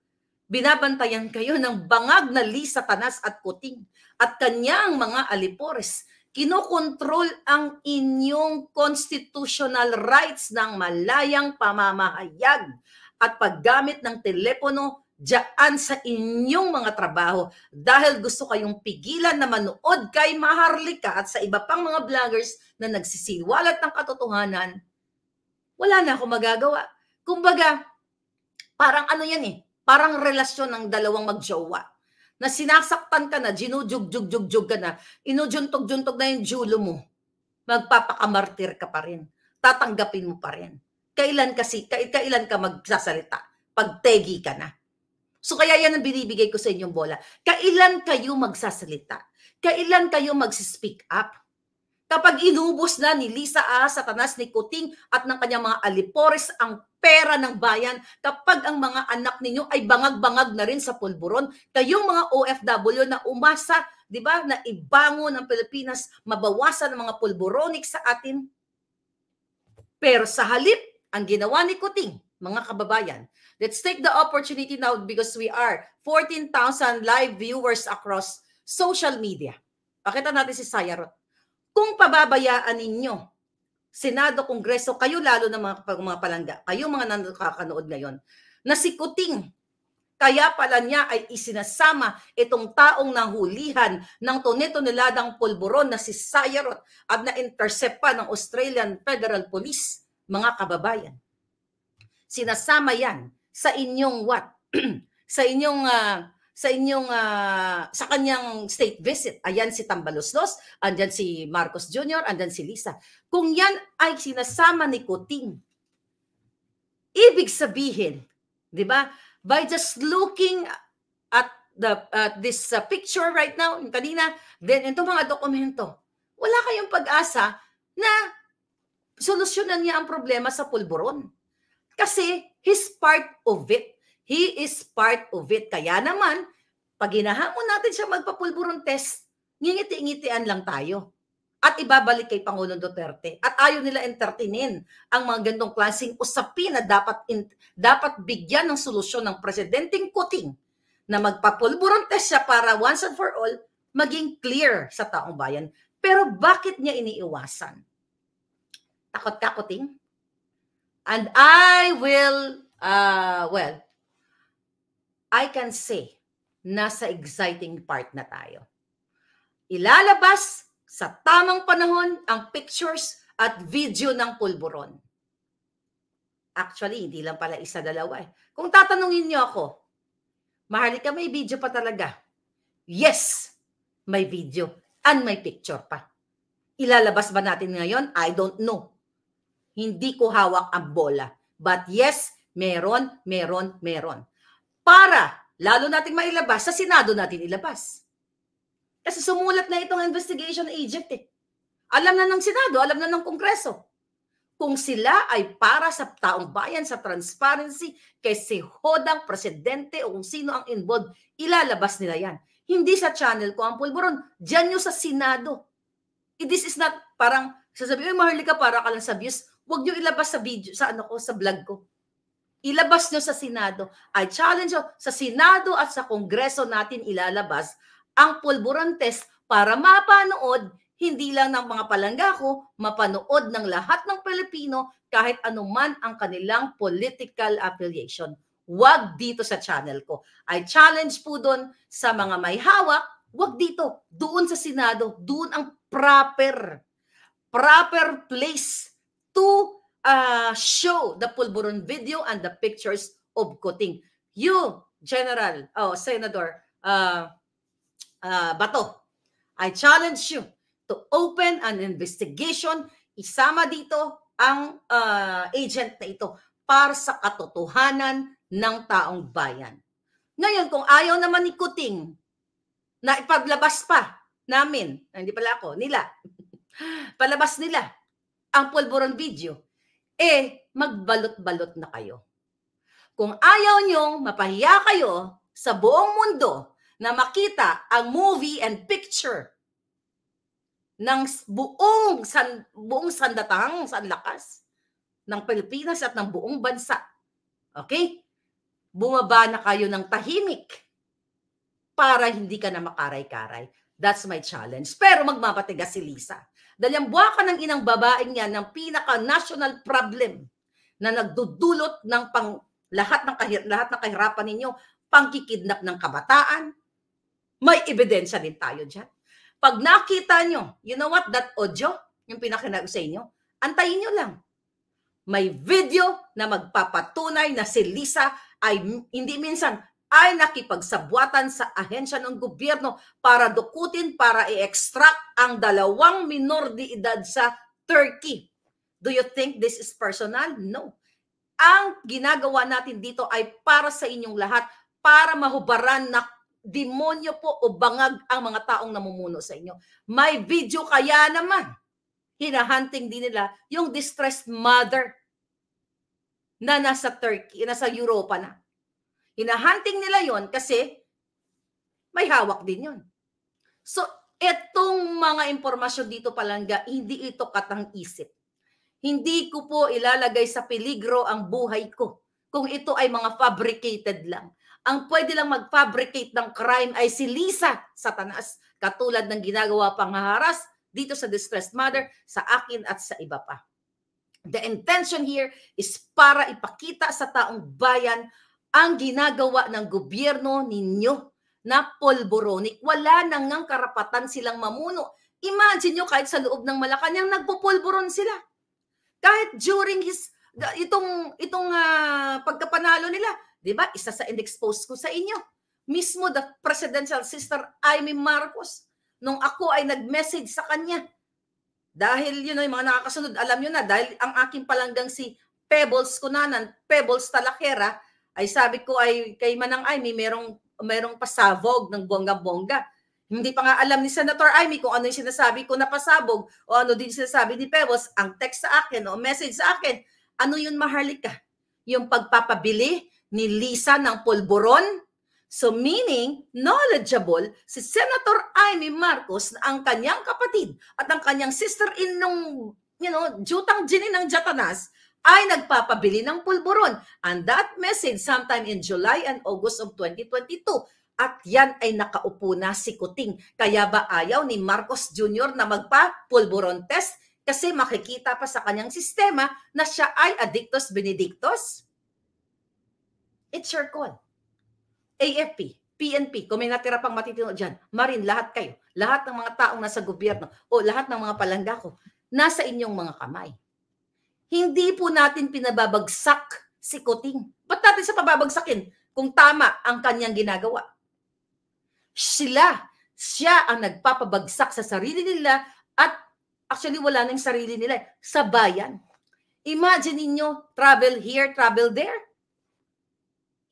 Binabantayan kayo ng bangag na Lisa satanas at kuting at kanyang mga alipores. Kinokontrol ang inyong constitutional rights ng malayang pamamahayag at paggamit ng telepono Diyan sa inyong mga trabaho dahil gusto kayong pigilan na manood kay Maharlika at sa iba pang mga vloggers na nagsisiwalat ng katotohanan, wala na akong magagawa. Kumbaga, parang ano yan eh, parang relasyon ng dalawang magjowa na sinasaktan ka na, ginujugjugjugjug ka na, inujuntog-juntog na yung julo mo, magpapakamartir ka pa rin. Tatanggapin mo pa rin. Kailan kasi, kailan ka magsasalita? Pag Pagtegi ka na. So kaya yan ang binibigay ko sa inyong bola. Kailan kayo magsasalita? Kailan kayo mag-speak up? Kapag inubos na ni Lisa A, Satanas, ni Kuting at ng kanyang mga alipores ang pera ng bayan, kapag ang mga anak ninyo ay bangag-bangag na rin sa pulburon, kayong mga OFW na umasa, di ba, na ibangon ang Pilipinas, mabawasan ang mga pulburonik sa atin. Pero sa halip, ang ginawa ni Kuting, mga kababayan, Let's take the opportunity now because we are 14,000 live viewers across social media. Pakita natin si Sayarot. Kung pababayaan ninyo, Senado, Kongreso, kayo lalo ng mga, mga palangga, kayo mga nakakanood ngayon, nasikuting kaya pala niya ay isinasama itong taong nahulihan ng tonetoneladang pulburon na si Sayarot at na-intercept pa ng Australian Federal Police, mga kababayan. Sinasama yan sa inyong what? sa inyong uh, sa inyong uh, sa kanyang state visit. Ayan si Tambaloslos, andyan si Marcos Jr., andyan si Lisa. Kung yan ay sinasama ni Kuting, ibig sabihin, 'di ba? By just looking at the uh, this uh, picture right now, yung kanina, then itong mga dokumento, wala kayong pag-asa na solusyonan niya ang problema sa pulburon. Kasi He's part of it. He is part of it. Kaya naman, pag hinahamon natin siya magpapulburong test, ngingiti-ngitian lang tayo. At ibabalik kay Pangulong Duterte. At ayaw nila entertainin ang mga gandong klaseng usapin na dapat, in, dapat bigyan ng solusyon ng Presidenteng Kuting na magpapulburong test siya para once and for all maging clear sa taong bayan. Pero bakit niya iniiwasan? Takot ka, Kuting? And I will, uh, well, I can say, nasa exciting part na tayo. Ilalabas sa tamang panahon ang pictures at video ng pulburon. Actually, hindi lang pala isa-dalawa eh. Kung tatanungin niyo ako, Maharlika, may video pa talaga. Yes, may video and may picture pa. Ilalabas ba natin ngayon? I don't know. Hindi ko hawak ang bola. But yes, meron, meron, meron. Para lalo natin mailabas, sa Senado natin ilabas. Kasi sumulat na itong investigation Egypt eh. Alam na ng Senado, alam na ng Kongreso. Kung sila ay para sa taong bayan, sa transparency, kay si Hodang Presidente o kung sino ang involved, ilalabas nila yan. Hindi sa channel ko ang pulburon. Diyan nyo sa Senado. Eh, this is not parang sasabihin, maharlika para ka lang sa views. Huwag niyo ilabas sa video, sa ano ko, sa vlog ko. Ilabas niyo sa Senado. I challenge you, sa Senado at sa Kongreso natin ilalabas ang pulburan test para mapanood hindi lang ng mga palangga ko, mapanood ng lahat ng Pilipino kahit anuman ang kanilang political affiliation. Huwag dito sa channel ko. I challenge po doon sa mga may hawak, huwag dito. Doon sa Senado, doon ang proper, proper place to uh, show the Pulburon video and the pictures of Kuting. You, General, oh, Senator uh, uh, Bato, I challenge you to open an investigation. Isama dito ang uh, agent na ito para sa katotohanan ng taong bayan. Ngayon, kung ayaw naman ni Kuting na ipaglabas pa namin, hindi pala ako, nila, palabas nila ang pulburon video, eh, magbalot-balot na kayo. Kung ayaw niyong mapahiya kayo sa buong mundo na makita ang movie and picture ng buong, san, buong sandatang sanlakas ng Pilipinas at ng buong bansa. Okay? Bumaba na kayo ng tahimik para hindi ka na makaray-karay. That's my challenge. Pero magmapatigas si Lisa ka ng inang babaeng yan ng pinaka-national problem na nagdudulot ng pang, lahat ng kahir, lahat ng kahirapan ninyo, pangkikidnap ng kabataan. May ebidensya din tayo diyan. Pag nakita nyo, you know what, that audio, yung pinakinag sa inyo, antayin nyo lang. May video na magpapatunay na si Lisa ay hindi minsan ay nakipagsabwatan sa ahensya ng gobyerno para dukutin para i-extract ang dalawang minor de edad sa Turkey. Do you think this is personal? No. Ang ginagawa natin dito ay para sa inyong lahat, para mahubaran na demonyo po o bangag ang mga taong namumuno sa inyo. May video kaya naman. Hinahunting din nila yung distressed mother na nasa Turkey, nasa Europa na. Hinahunting nila yon kasi may hawak din yon. So, etong mga impormasyon dito palangga, hindi ito katang isip. Hindi ko po ilalagay sa peligro ang buhay ko kung ito ay mga fabricated lang. Ang pwede lang mag-fabricate ng crime ay si Lisa Satanas, katulad ng ginagawa pang haras dito sa distressed mother, sa akin at sa iba pa. The intention here is para ipakita sa taong bayan ang ginagawa ng gobyerno ninyo na polboronic. Wala na ngang karapatan silang mamuno. Imagine nyo kahit sa loob ng Malacanang nagpupulboron sila. Kahit during his itong itong uh, pagkapanalo nila, 'di ba? Isa sa inexpose ko sa inyo. Mismo the presidential sister Amy Marcos nung ako ay nag-message sa kanya. Dahil yun ay mga nakakasunod, alam nyo na, dahil ang aking palanggang si Pebbles Kunanan, Pebbles Talakera, ay sabi ko ay kay Manang ay may merong merong pasabog ng bongga-bongga. Hindi pa nga alam ni Senator Amy kung ano yung sinasabi ko na pasabog o ano din sinasabi ni Pebos. Ang text sa akin o message sa akin, ano yun maharlika? Yung pagpapabili ni Lisa ng pulburon? So meaning, knowledgeable si Senator Amy Marcos na ang kanyang kapatid at ang kanyang sister-in law you know, jutang jinin ng Jatanas ay nagpapabili ng pulburon. And that message sometime in July and August of 2022 at yan ay nakaupo na si Kuting. Kaya ba ayaw ni Marcos Jr. na magpa-pulburon test kasi makikita pa sa kanyang sistema na siya ay addictus benedictus? It's your call. AFP, PNP, kung may natira pang matitino dyan, Marin, lahat kayo, lahat ng mga taong nasa gobyerno o lahat ng mga palangga ko, nasa inyong mga kamay. Hindi po natin pinababagsak si Kuting. Ba't natin siya pababagsakin kung tama ang kanyang ginagawa? Sila, siya ang nagpapabagsak sa sarili nila at actually wala na yung sarili nila eh, sa bayan. Imagine ninyo, travel here, travel there.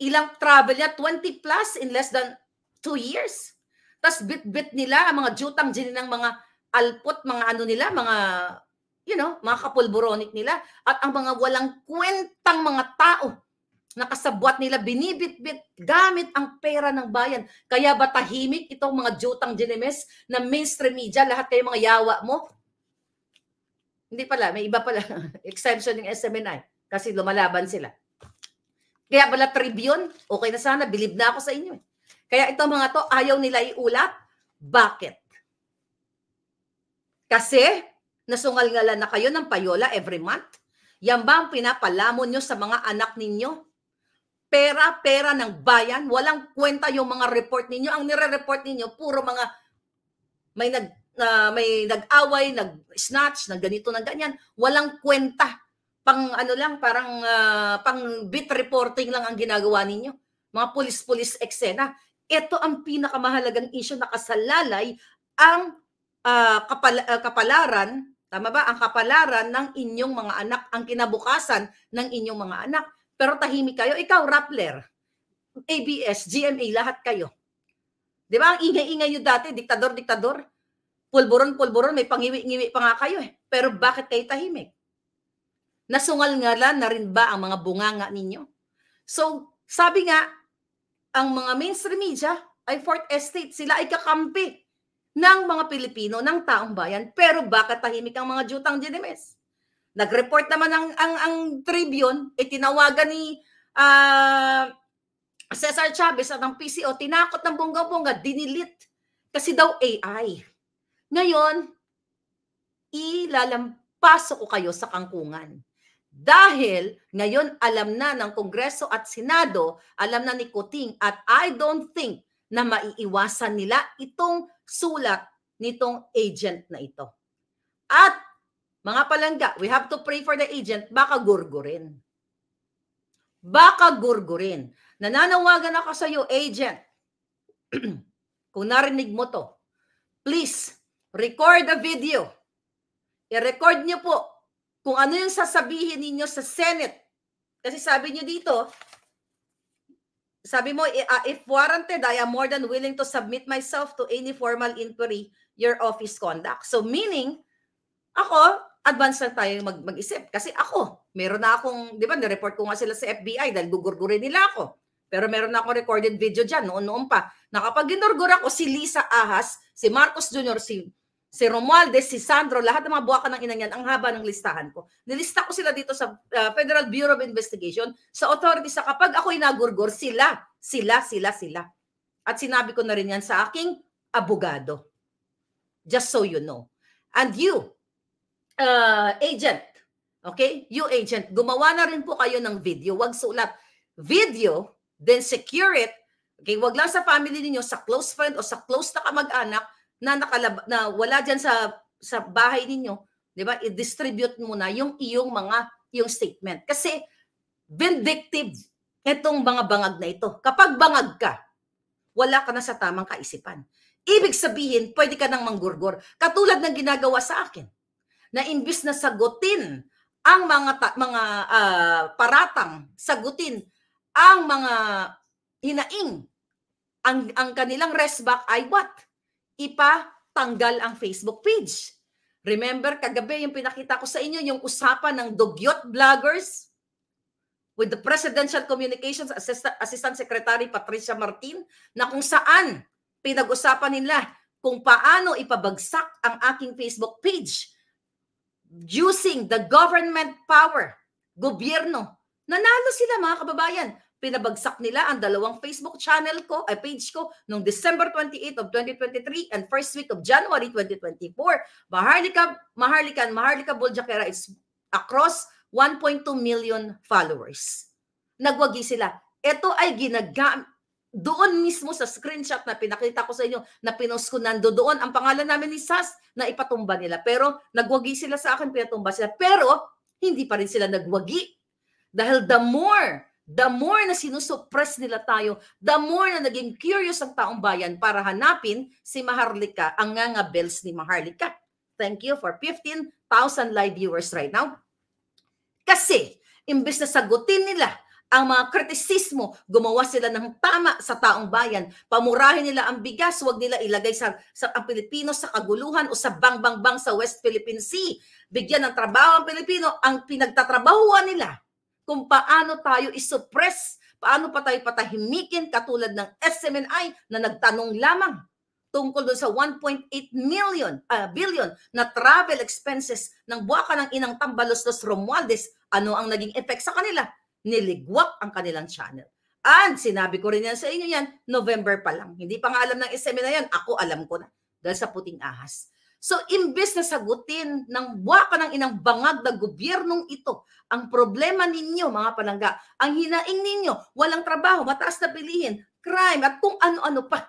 Ilang travel niya, 20 plus in less than 2 years. Tapos bit-bit nila ang mga jutang din ng mga alpot, mga ano nila, mga you know, mga kapulboronic nila at ang mga walang kwentang mga tao na kasabwat nila, binibitbit gamit ang pera ng bayan. Kaya ba tahimik itong mga jutang dinemes na mainstream media, lahat kayo mga yawa mo? Hindi pala, may iba pala. Exemption ng SMNI kasi lumalaban sila. Kaya pala Tribune, okay na sana, bilib na ako sa inyo. Eh. Kaya itong mga to, ayaw nila iulat. Bakit? Kasi Nasungal-ngala na kayo ng payola every month? Yan ba ang pinapalamon nyo sa mga anak ninyo? Pera-pera ng bayan, walang kwenta yung mga report ninyo. Ang nire-report ninyo, puro mga may nag uh, may nag-away, nag-snatch, nag ganito, nag ganyan. Walang kwenta. Pang ano lang, parang uh, pang bit reporting lang ang ginagawa ninyo. Mga pulis-pulis eksena. Ito ang pinakamahalagang issue na kasalalay ang uh, ah, kapal- uh, kapalaran Tama ba? Ang kapalaran ng inyong mga anak, ang kinabukasan ng inyong mga anak. Pero tahimik kayo. Ikaw, Rappler, ABS, GMA, lahat kayo. Di ba? Ang ingay-ingay nyo dati, diktador-diktador. Pulburon-pulburon, may pangiwi-ngiwi pa nga kayo eh. Pero bakit kayo tahimik? Nasungal nga lang na rin ba ang mga bunganga ninyo? So, sabi nga, ang mga mainstream media ay fourth estate. Sila ay kakampi ng mga Pilipino, ng taong bayan, pero baka tahimik ang mga jutang dinimes. Nag-report naman ang, ang, ang Tribune, itinawagan ni uh, Cesar Chavez at ang PCO, tinakot ng bongga-bongga, dinilit kasi daw AI. Ngayon, ilalampaso ko kayo sa kangkungan. Dahil ngayon alam na ng Kongreso at Senado, alam na ni Kuting at I don't think na maiiwasan nila itong sulat nitong agent na ito. At mga palangga, we have to pray for the agent, baka gurgurin. Baka gurgurin. Nananawagan ako sa iyo, agent. Kung narinig mo to, please, record the video. I-record niyo po kung ano yung sasabihin ninyo sa Senate. Kasi sabi niyo dito, sabi mo, ah, if warranted, I am more than willing to submit myself to any formal inquiry your office conduct. So meaning, ako, advance lang tayo mag mag-isip. Kasi ako, meron na akong, di ba, nireport ko nga sila sa FBI dahil gugurgurin nila ako. Pero meron na akong recorded video dyan noon-noon pa. Nakapag ginurgur ako si Lisa Ahas, si Marcos Jr., si si Romualdez, si Sandro, lahat ng mga buwakan ng inang yan, ang haba ng listahan ko. Nilista ko sila dito sa uh, Federal Bureau of Investigation, sa authority sa kapag ako inagurgor, sila, sila, sila, sila. At sinabi ko na rin yan sa aking abogado. Just so you know. And you, uh, agent, okay? You agent, gumawa na rin po kayo ng video. Huwag sulat. Video, then secure it. Okay, wag lang sa family niyo, sa close friend o sa close na kamag-anak na nakalab na wala diyan sa sa bahay ninyo, 'di ba? I-distribute mo na yung iyong mga yung statement kasi vindictive itong mga bangag na ito. Kapag bangag ka, wala ka na sa tamang kaisipan. Ibig sabihin, pwede ka nang manggurgor. Katulad ng ginagawa sa akin, na imbis na sagutin ang mga ta- mga uh, paratang, sagutin ang mga hinaing, ang, ang kanilang rest back ay what? ipatanggal ang Facebook page. Remember, kagabi yung pinakita ko sa inyo, yung usapan ng dugyot vloggers with the Presidential Communications Assistant, Assistant Secretary Patricia Martin na kung saan pinag-usapan nila kung paano ipabagsak ang aking Facebook page using the government power, gobyerno. Nanalo sila mga kababayan pinabagsak nila ang dalawang Facebook channel ko, ay page ko, noong December 28 of 2023 and first week of January 2024. Maharlika, Maharlikan, Maharlika Buljakera is across 1.2 million followers. Nagwagi sila. Ito ay ginagamit, doon mismo sa screenshot na pinakita ko sa inyo, na pinost ko nando doon, ang pangalan namin ni Sas, na ipatumba nila. Pero nagwagi sila sa akin, pinatumba sila. Pero hindi pa rin sila nagwagi. Dahil the more the more na sinusuppress nila tayo, the more na naging curious ang taong bayan para hanapin si Maharlika, ang nga bells ni Maharlika. Thank you for 15,000 live viewers right now. Kasi, imbes na sagutin nila ang mga kritisismo, gumawa sila ng tama sa taong bayan. Pamurahin nila ang bigas, wag nila ilagay sa, sa ang Pilipino sa kaguluhan o sa bang-bang-bang sa West Philippine Sea. Bigyan ng trabaho ang Pilipino, ang pinagtatrabahuan nila kung paano tayo isuppress, paano pa tayo patahimikin katulad ng SMNI na nagtanong lamang tungkol doon sa 1.8 million uh, billion na travel expenses ng buwaka ng inang Tambaloslos Romualdez, ano ang naging effect sa kanila? Niligwak ang kanilang channel. And sinabi ko rin yan sa inyo yan, November pa lang. Hindi pa nga alam ng SMNI yan, ako alam ko na dahil sa puting ahas. So imbes na sagutin ng buwaka ng inang bangag na gobyernong ito, ang problema ninyo mga palangga, ang hinaing ninyo, walang trabaho, mataas na bilihin, crime at kung ano-ano pa.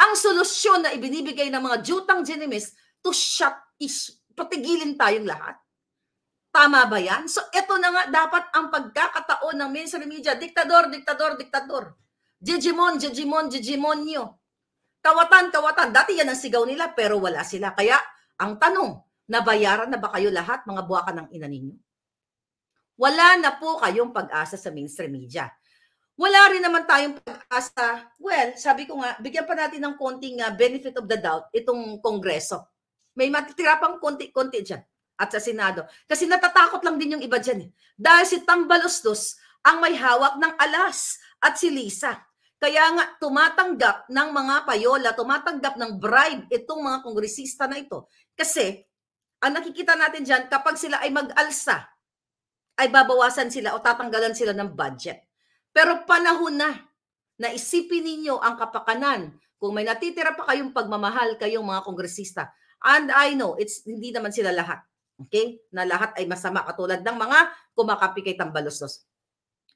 Ang solusyon na ibinibigay ng mga jutang genimis to shut is patigilin tayong lahat. Tama ba yan? So ito na nga dapat ang pagkakataon ng mainstream media, diktador, diktador, diktador. Digimon, Digimon, Digimon nyo. Kawatan, kawatan. Dati yan ang sigaw nila pero wala sila. Kaya ang tanong, nabayaran na ba kayo lahat mga buwakan ng ina ninyo? Wala na po kayong pag-asa sa mainstream media. Wala rin naman tayong pag-asa. Well, sabi ko nga, bigyan pa natin ng konting uh, benefit of the doubt itong Kongreso. May matitira pang konti-konti dyan at sa Senado. Kasi natatakot lang din yung iba dyan. Eh. Dahil si Tambalustos ang may hawak ng alas at si Lisa. Kaya nga tumatanggap ng mga payola, tumatanggap ng bribe itong mga kongresista na ito. Kasi ang nakikita natin diyan kapag sila ay mag-alsa, ay babawasan sila o tatanggalan sila ng budget. Pero panahon na na isipin ninyo ang kapakanan. Kung may natitira pa kayong pagmamahal kayong mga kongresista. And I know, it's hindi naman sila lahat. Okay? Na lahat ay masama. Katulad ng mga kumakapi kay Tambalosnos.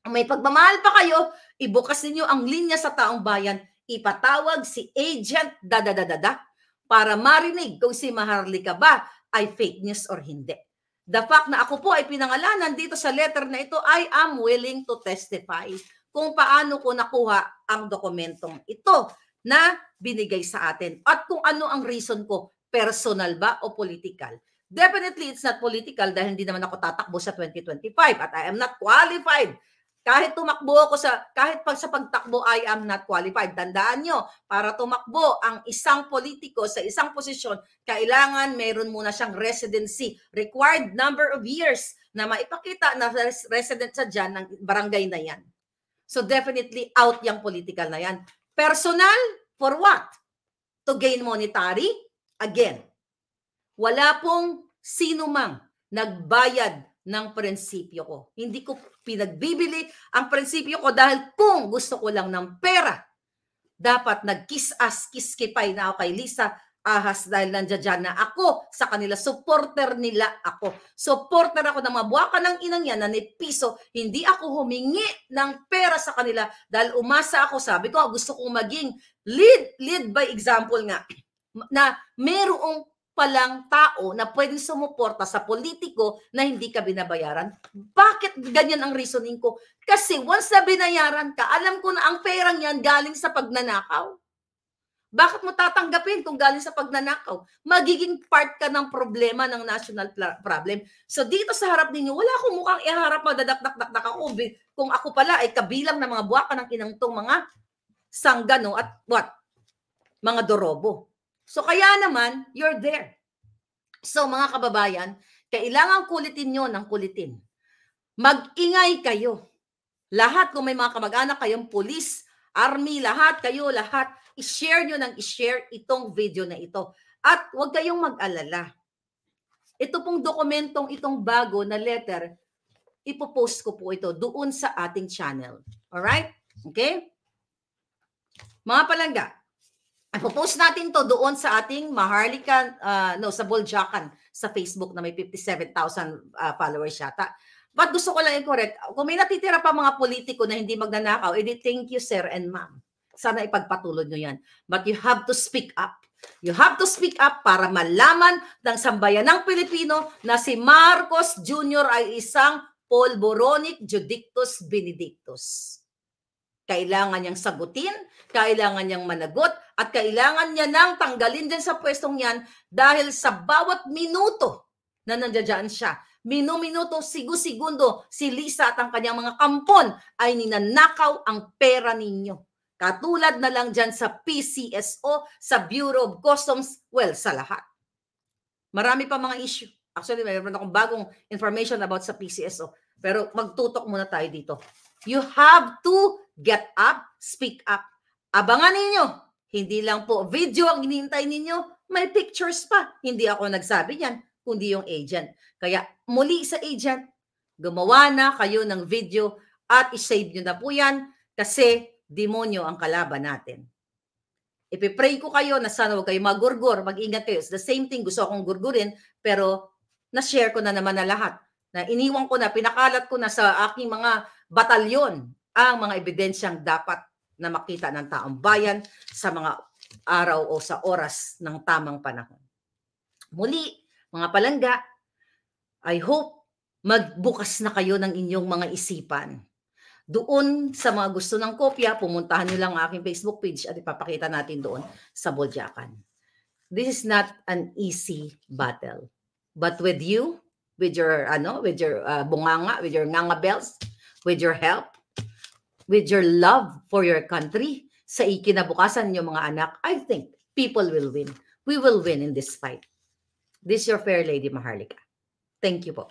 May pagmamahal pa kayo, ibukas ninyo ang linya sa taong bayan, ipatawag si agent dadadadada para marinig kung si Maharlika ba ay fake news or hindi. The fact na ako po ay pinangalanan dito sa letter na ito, I am willing to testify kung paano ko nakuha ang dokumentong ito na binigay sa atin at kung ano ang reason ko, personal ba o political. Definitely, it's not political dahil hindi naman ako tatakbo sa 2025 at I am not qualified kahit tumakbo ako sa, kahit pag sa pagtakbo, I am not qualified. Tandaan nyo, para tumakbo ang isang politiko sa isang posisyon, kailangan meron muna siyang residency. Required number of years na maipakita na resident sa dyan ng barangay na yan. So definitely out yung political na yan. Personal, for what? To gain monetary? Again, wala pong sino mang nagbayad ng prinsipyo ko. Hindi ko pinagbibili ang prinsipyo ko dahil kung gusto ko lang ng pera, dapat nag-kiss-ass, kiss-kipay na ako kay Lisa ahas dahil nandiyan na ako sa kanila. Supporter nila ako. Supporter ako ng mabuaka ng inang yan na ni Piso. Hindi ako humingi ng pera sa kanila dahil umasa ako. Sabi ko, gusto kong maging lead, lead by example nga na merong palang tao na pwedeng sumuporta sa politiko na hindi ka binabayaran. Bakit ganyan ang reasoning ko? Kasi once na binayaran ka, alam ko na ang perang yan galing sa pagnanakaw. Bakit mo tatanggapin kung galing sa pagnanakaw? Magiging part ka ng problema ng national problem. So dito sa harap ninyo, wala akong mukhang iharap madadakdak-dakdak ako kung ako pala ay kabilang ng mga buwakan ng inangtong mga sanggano at what? Mga dorobo. So kaya naman, you're there. So mga kababayan, kailangan kulitin nyo ng kulitin. Mag-ingay kayo. Lahat kung may mga kamag-anak kayong pulis, army, lahat kayo, lahat, i-share nyo ng i-share itong video na ito. At huwag kayong mag-alala. Ito pong dokumentong itong bago na letter, ipopost ko po ito doon sa ating channel. Alright? Okay? Mga palangga, Ipo-post natin to doon sa ating Maharlika, uh, no, sa Boljakan, sa Facebook na may 57,000 uh, ah, followers yata. But gusto ko lang i-correct, kung may natitira pa mga politiko na hindi magnanakaw, edi thank you sir and ma'am. Sana ipagpatuloy nyo yan. But you have to speak up. You have to speak up para malaman ng sambayan ng Pilipino na si Marcos Jr. ay isang polboronic judictus benedictus. Kailangan niyang sagutin, kailangan niyang managot, at kailangan niya nang tanggalin din sa pwestong yan dahil sa bawat minuto na nandiyan siya, minuminuto, sigo-segundo, si Lisa at ang kanyang mga kampon ay ninanakaw ang pera ninyo. Katulad na lang dyan sa PCSO, sa Bureau of Customs, well, sa lahat. Marami pa mga issue. Actually, mayroon akong bagong information about sa PCSO. Pero magtutok muna tayo dito. You have to get up, speak up. Abangan ninyo. Hindi lang po video ang hinihintay ninyo, may pictures pa. Hindi ako nagsabi niyan, kundi yung agent. Kaya muli sa agent, gumawa na kayo ng video at isave nyo na po yan kasi demonyo ang kalaban natin. Ipipray ko kayo na sana huwag kayo magurgur, mag-ingat kayo. It's the same thing, gusto akong gurgurin, pero na-share ko na naman na lahat na iniwan ko na, pinakalat ko na sa aking mga batalyon ang mga ebidensyang dapat na makita ng taong bayan sa mga araw o sa oras ng tamang panahon. Muli, mga palangga, I hope magbukas na kayo ng inyong mga isipan. Doon sa mga gusto ng kopya, pumuntahan nyo lang ang aking Facebook page at ipapakita natin doon sa Boljakan. This is not an easy battle. But with you, with your ano with your uh, bunganga with your nganga bells with your help with your love for your country sa ikinabukasan niyo mga anak I think people will win we will win in this fight this is your fair lady Maharlika thank you po